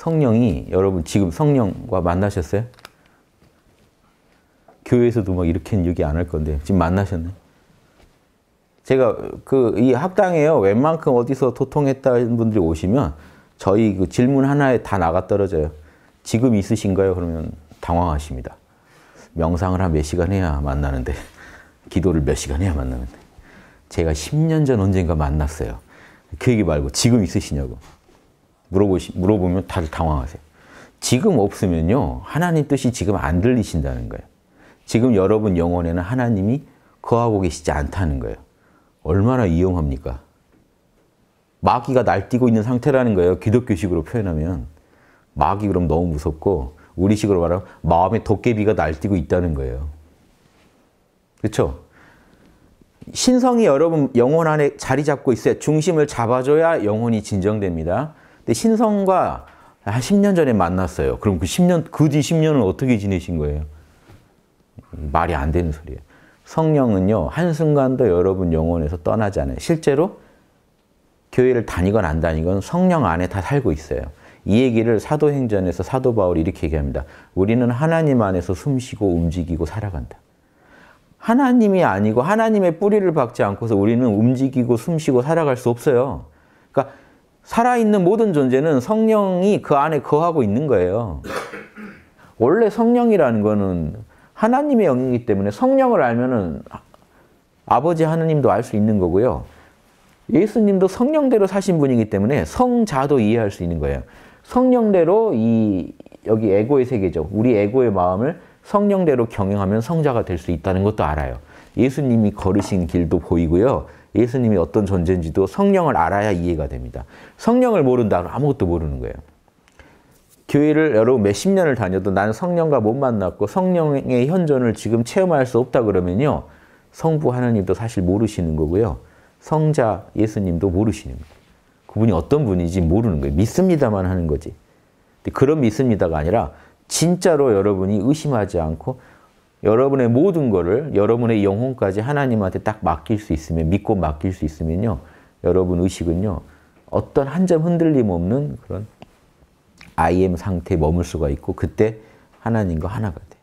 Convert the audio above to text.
성령이 여러분 지금 성령과 만나셨어요? 교회에서도 막 뭐 이렇게는 얘기 안 할 건데 지금 만나셨네. 제가 그 이 학당에요. 웬만큼 어디서 도통했다는 분들이 오시면 저희 그 질문 하나에 다 나가 떨어져요. 지금 있으신가요? 그러면 당황하십니다. 명상을 한 몇 시간 해야 만나는데 기도를 몇 시간 해야 만나는데 제가 10년 전 언젠가 만났어요. 그 얘기 말고 지금 있으시냐고. 물어보시, 물어보면 다들 당황하세요. 지금 없으면요. 하나님 뜻이 지금 안 들리신다는 거예요. 지금 여러분 영혼에는 하나님이 거하고 계시지 않다는 거예요. 얼마나 위험합니까? 마귀가 날뛰고 있는 상태라는 거예요. 기독교식으로 표현하면. 마귀 그럼 너무 무섭고 우리식으로 말하면 마음에 도깨비가 날뛰고 있다는 거예요. 그렇죠? 신성이 여러분 영혼 안에 자리 잡고 있어요. 중심을 잡아줘야 영혼이 진정됩니다. 근데 신성과 한 10년 전에 만났어요. 그럼 그 10년, 그 뒤 10년은 어떻게 지내신 거예요? 말이 안 되는 소리예요. 성령은요, 한순간도 여러분 영혼에서 떠나지 않아요. 실제로 교회를 다니건 안 다니건 성령 안에 다 살고 있어요. 이 얘기를 사도행전에서 사도 바울이 이렇게 얘기합니다. 우리는 하나님 안에서 숨쉬고 움직이고 살아간다. 하나님이 아니고 하나님의 뿌리를 박지 않고서 우리는 움직이고 숨쉬고 살아갈 수 없어요. 그러니까 살아있는 모든 존재는 성령이 그 안에 거하고 있는 거예요. 원래 성령이라는 거는 하나님의 영이기 때문에 성령을 알면은 아버지 하나님도 알 수 있는 거고요. 예수님도 성령대로 사신 분이기 때문에 성자도 이해할 수 있는 거예요. 성령대로 이 여기 에고의 세계죠. 우리 에고의 마음을 성령대로 경영하면 성자가 될 수 있다는 것도 알아요. 예수님이 걸으신 길도 보이고요. 예수님이 어떤 존재인지도 성령을 알아야 이해가 됩니다. 성령을 모른다 아무것도 모르는 거예요. 교회를 여러분 몇십 년을 다녀도 나는 성령과 못 만났고 성령의 현존을 지금 체험할 수 없다 그러면요. 성부 하나님도 사실 모르시는 거고요. 성자 예수님도 모르시는 거예요. 그분이 어떤 분인지 모르는 거예요. 믿습니다만 하는 거지. 그런 믿습니다가 아니라 진짜로 여러분이 의심하지 않고 여러분의 모든 것을 여러분의 영혼까지 하나님한테 딱 맡길 수 있으면 믿고 맡길 수 있으면요. 여러분 의식은요. 어떤 한 점 흔들림 없는 그런 I m 상태에 머물 수가 있고 그때 하나님과 하나가 돼.